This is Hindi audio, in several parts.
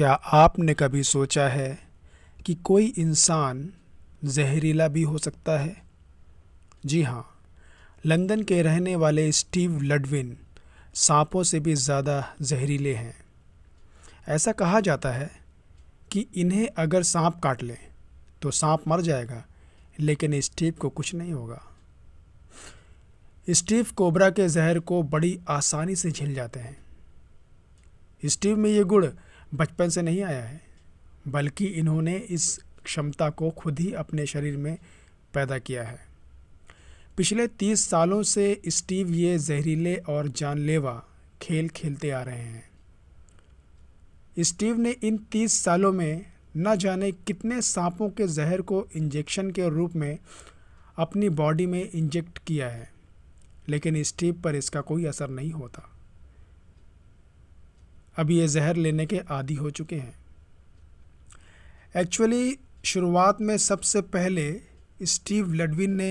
क्या आपने कभी सोचा है कि कोई इंसान जहरीला भी हो सकता है जी हाँ लंदन के रहने वाले स्टीव लडविन सांपों से भी ज़्यादा जहरीले हैं ऐसा कहा जाता है कि इन्हें अगर सांप काट लें तो सांप मर जाएगा लेकिन स्टीव को कुछ नहीं होगा स्टीव कोबरा के जहर को बड़ी आसानी से झेल जाते हैं स्टीव में ये गुड़ बचपन से नहीं आया है बल्कि इन्होंने इस क्षमता को खुद ही अपने शरीर में पैदा किया है पिछले तीस सालों से स्टीव ये जहरीले और जानलेवा खेल खेलते आ रहे हैं स्टीव ने इन तीस सालों में न जाने कितने सांपों के जहर को इंजेक्शन के रूप में अपनी बॉडी में इंजेक्ट किया है लेकिन स्टीव पर इसका कोई असर नहीं होता अब ये जहर लेने के आदि हो चुके हैं एक्चुअली शुरुआत में सबसे पहले स्टीव लडविन ने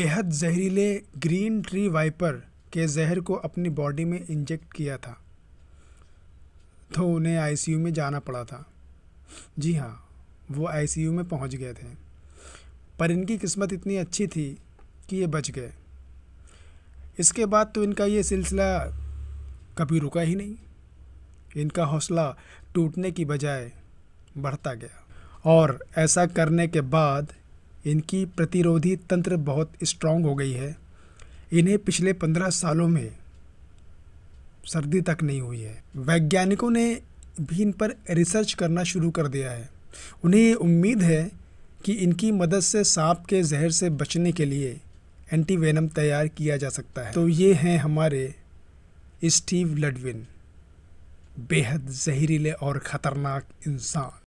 बेहद जहरीले ग्रीन ट्री वाइपर के जहर को अपनी बॉडी में इंजेक्ट किया था तो उन्हें आईसीयू में जाना पड़ा था जी हाँ वो आईसीयू में पहुंच गए थे पर इनकी किस्मत इतनी अच्छी थी कि ये बच गए इसके बाद तो इनका ये सिलसिला कभी रुका ही नहीं इनका हौसला टूटने की बजाय बढ़ता गया और ऐसा करने के बाद इनकी प्रतिरोधी तंत्र बहुत स्ट्रांग हो गई है इन्हें पिछले पंद्रह सालों में सर्दी तक नहीं हुई है वैज्ञानिकों ने भी इन पर रिसर्च करना शुरू कर दिया है उन्हें ये उम्मीद है कि इनकी मदद से सांप के जहर से बचने के लिए एंटीवेनम तैयार किया जा सकता है तो ये हैं हमारे स्टीव लडविन बेहद जहरीले और ख़तरनाक इंसान